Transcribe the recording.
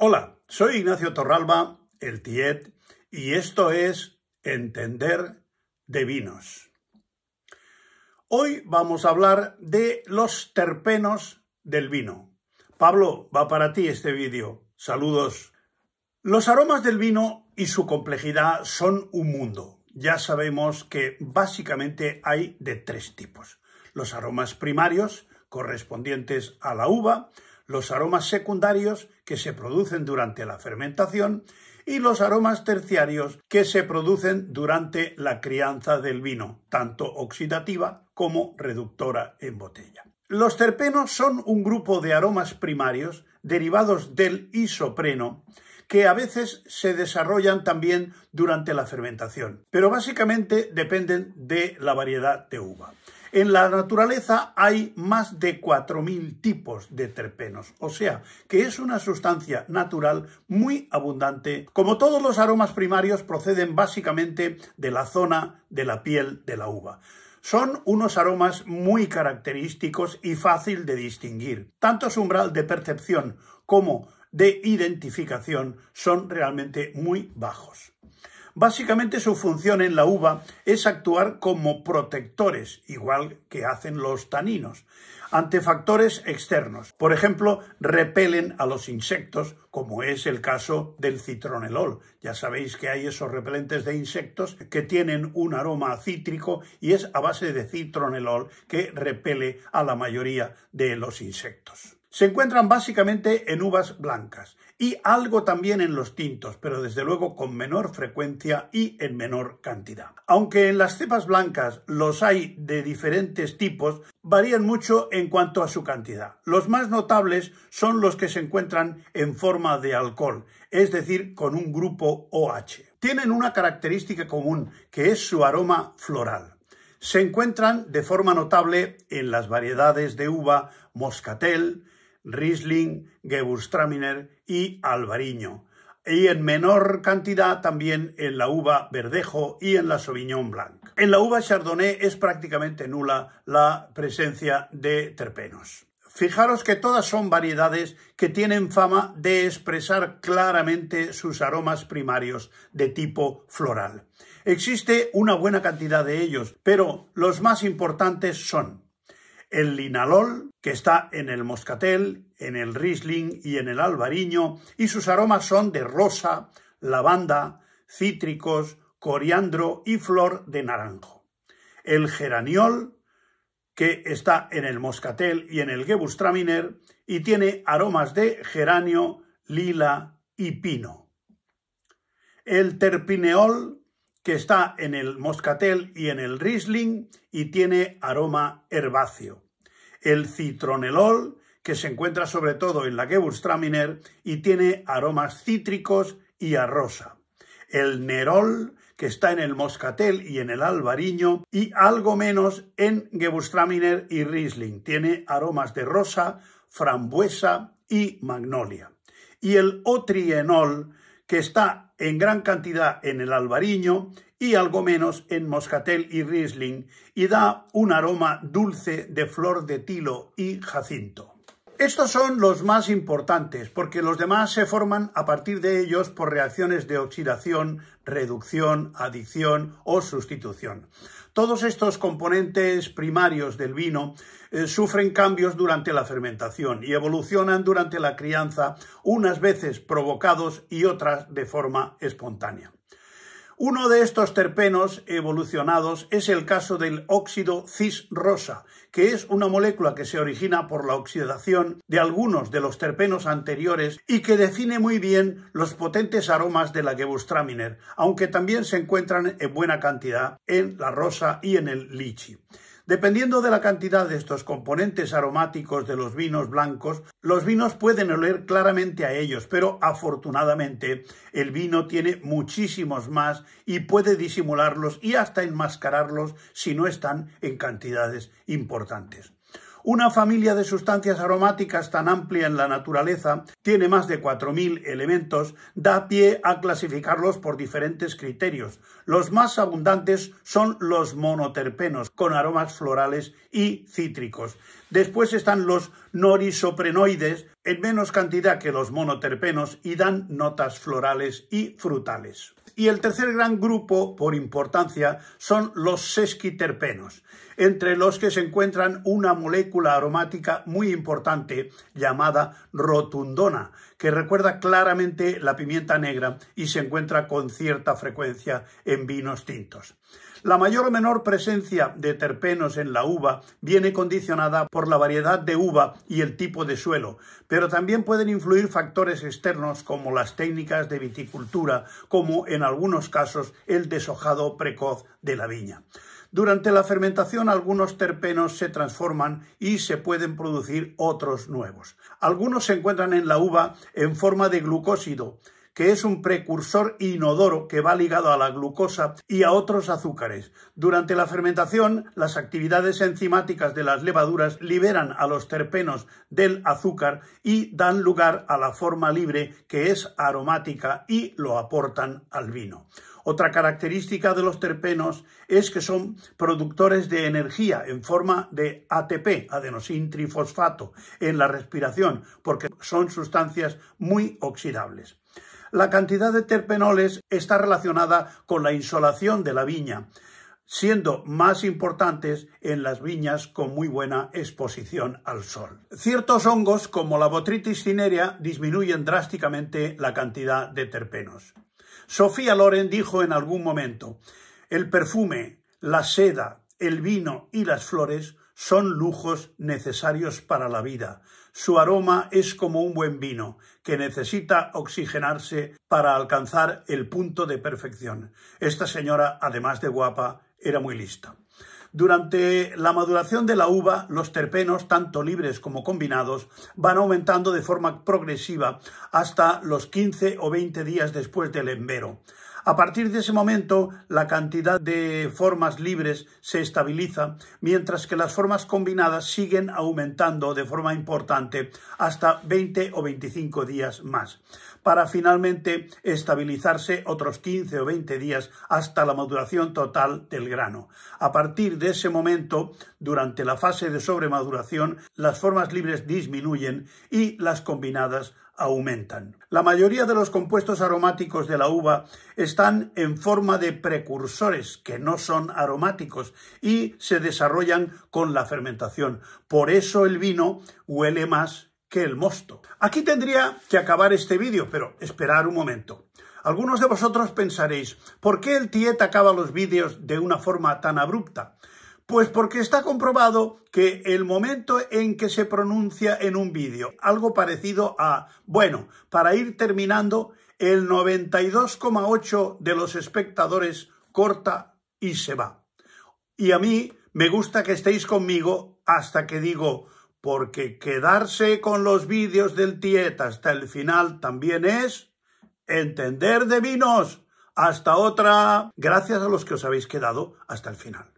Hola, soy Ignacio Torralba, el TIET, y esto es Entender de Vinos. Hoy vamos a hablar de los terpenos del vino. Pablo, va para ti este vídeo. Saludos. Los aromas del vino y su complejidad son un mundo. Ya sabemos que básicamente hay de tres tipos. Los aromas primarios, correspondientes a la uva, los aromas secundarios que se producen durante la fermentación y los aromas terciarios que se producen durante la crianza del vino, tanto oxidativa como reductora en botella. Los terpenos son un grupo de aromas primarios derivados del isopreno que a veces se desarrollan también durante la fermentación, pero básicamente dependen de la variedad de uva. En la naturaleza hay más de 4.000 tipos de terpenos, o sea, que es una sustancia natural muy abundante. Como todos los aromas primarios, proceden básicamente de la zona de la piel de la uva. Son unos aromas muy característicos y fácil de distinguir. Tanto su umbral de percepción como de identificación son realmente muy bajos. Básicamente su función en la uva es actuar como protectores, igual que hacen los taninos, ante factores externos. Por ejemplo, repelen a los insectos, como es el caso del citronelol. Ya sabéis que hay esos repelentes de insectos que tienen un aroma cítrico y es a base de citronelol que repele a la mayoría de los insectos. Se encuentran básicamente en uvas blancas y algo también en los tintos, pero desde luego con menor frecuencia y en menor cantidad. Aunque en las cepas blancas los hay de diferentes tipos, varían mucho en cuanto a su cantidad. Los más notables son los que se encuentran en forma de alcohol, es decir, con un grupo OH. Tienen una característica común, que es su aroma floral se encuentran de forma notable en las variedades de uva moscatel, Riesling, Gewürztraminer y Albariño, y en menor cantidad también en la uva verdejo y en la Sauvignon Blanc. En la uva Chardonnay es prácticamente nula la presencia de terpenos. Fijaros que todas son variedades que tienen fama de expresar claramente sus aromas primarios de tipo floral. Existe una buena cantidad de ellos, pero los más importantes son el linalol, que está en el moscatel, en el riesling y en el albariño, y sus aromas son de rosa, lavanda, cítricos, coriandro y flor de naranjo. El geraniol, que está en el moscatel y en el gebustraminer, y tiene aromas de geranio, lila y pino. El terpineol, que está en el moscatel y en el riesling y tiene aroma herbáceo. El citronelol, que se encuentra sobre todo en la Gebustraminer y tiene aromas cítricos y a rosa. El nerol, que está en el moscatel y en el albariño, y algo menos en Gebustraminer y Riesling. Tiene aromas de rosa, frambuesa y magnolia. Y el otrienol, que está en gran cantidad en el albariño y algo menos en moscatel y riesling y da un aroma dulce de flor de tilo y jacinto. Estos son los más importantes porque los demás se forman a partir de ellos por reacciones de oxidación, reducción, adición o sustitución. Todos estos componentes primarios del vino eh, sufren cambios durante la fermentación y evolucionan durante la crianza, unas veces provocados y otras de forma espontánea. Uno de estos terpenos evolucionados es el caso del óxido cis-rosa, que es una molécula que se origina por la oxidación de algunos de los terpenos anteriores y que define muy bien los potentes aromas de la Gebustraminer, aunque también se encuentran en buena cantidad en la rosa y en el lichi. Dependiendo de la cantidad de estos componentes aromáticos de los vinos blancos, los vinos pueden oler claramente a ellos, pero afortunadamente el vino tiene muchísimos más y puede disimularlos y hasta enmascararlos si no están en cantidades importantes. Una familia de sustancias aromáticas tan amplia en la naturaleza, tiene más de 4.000 elementos, da pie a clasificarlos por diferentes criterios. Los más abundantes son los monoterpenos, con aromas florales y cítricos. Después están los norisoprenoides, en menos cantidad que los monoterpenos, y dan notas florales y frutales. Y el tercer gran grupo, por importancia, son los sesquiterpenos, entre los que se encuentran una molécula aromática muy importante llamada rotundona, que recuerda claramente la pimienta negra y se encuentra con cierta frecuencia en vinos tintos. La mayor o menor presencia de terpenos en la uva viene condicionada por la variedad de uva y el tipo de suelo, pero también pueden influir factores externos como las técnicas de viticultura, como en algunos casos el deshojado precoz de la viña. Durante la fermentación algunos terpenos se transforman y se pueden producir otros nuevos. Algunos se encuentran en la uva en forma de glucósido, que es un precursor inodoro que va ligado a la glucosa y a otros azúcares. Durante la fermentación, las actividades enzimáticas de las levaduras liberan a los terpenos del azúcar y dan lugar a la forma libre que es aromática y lo aportan al vino. Otra característica de los terpenos es que son productores de energía en forma de ATP, adenosín trifosfato, en la respiración, porque son sustancias muy oxidables. La cantidad de terpenoles está relacionada con la insolación de la viña, siendo más importantes en las viñas con muy buena exposición al sol. Ciertos hongos, como la botritis cinerea, disminuyen drásticamente la cantidad de terpenos. Sofía Loren dijo en algún momento, el perfume, la seda, el vino y las flores son lujos necesarios para la vida. Su aroma es como un buen vino, que necesita oxigenarse para alcanzar el punto de perfección. Esta señora, además de guapa, era muy lista. Durante la maduración de la uva, los terpenos, tanto libres como combinados, van aumentando de forma progresiva hasta los 15 o 20 días después del envero. A partir de ese momento, la cantidad de formas libres se estabiliza, mientras que las formas combinadas siguen aumentando de forma importante hasta 20 o 25 días más para finalmente estabilizarse otros 15 o 20 días hasta la maduración total del grano. A partir de ese momento, durante la fase de sobremaduración, las formas libres disminuyen y las combinadas aumentan. La mayoría de los compuestos aromáticos de la uva están en forma de precursores que no son aromáticos y se desarrollan con la fermentación. Por eso el vino huele más que el mosto. Aquí tendría que acabar este vídeo, pero esperar un momento. Algunos de vosotros pensaréis, ¿por qué el Tiet acaba los vídeos de una forma tan abrupta? Pues porque está comprobado que el momento en que se pronuncia en un vídeo, algo parecido a, bueno, para ir terminando, el 92,8 de los espectadores corta y se va. Y a mí me gusta que estéis conmigo hasta que digo, porque quedarse con los vídeos del Tiet hasta el final también es entender de vinos. Hasta otra. Gracias a los que os habéis quedado hasta el final.